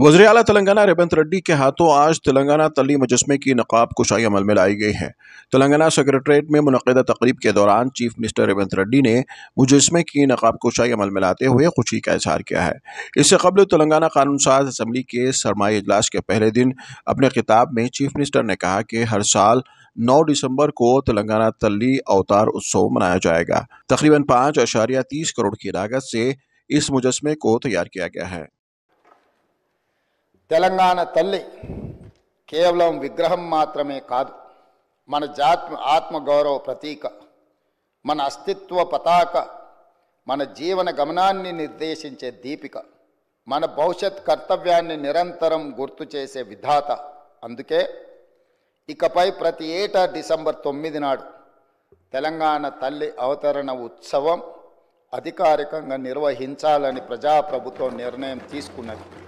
वजर अला तेलंगाना रेवंत रेड्डी के हाथों आज तेलंगाना तली मुजस्मे की नकाब कुशाई अमल में लाई गई है तेलंगाना सेक्रेटरीट में मनदा तकरीब के दौरान चीफ मिनिस्टर रेवंत रेड्डी ने मुजस्मे की नकाब कुशाई अमल में लाते हुए खुशी का इजहार किया है इससे कबल तेलंगाना कानून साज असम्बली के सरमाई अजलास के पहले दिन अपने खिताब में चीफ मिनिस्टर ने कहा कि हर साल 9 दिसंबर को तेलंगाना तली अवतार उत्सव मनाया जाएगा तकरीबन पाँच अशारिया तीस करोड़ की लागत से इस मुजस्मे को तैयार किया गया है తెలంగాణ తల్లి కేవలం విగ్రహం మాత్రమే కాదు మన జాత్మ ఆత్మగౌరవ ప్రతీక మన అస్తిత్వ పతాక మన జీవన గమనాన్ని నిర్దేశించే దీపిక మన భవిష్యత్ కర్తవ్యాన్ని నిరంతరం గుర్తు చేసే విధాత అందుకే ఇకపై ప్రతి ఏటా డిసెంబర్ తొమ్మిది నాడు తెలంగాణ తల్లి అవతరణ ఉత్సవం అధికారికంగా నిర్వహించాలని ప్రజాప్రభుత్వం నిర్ణయం తీసుకున్నది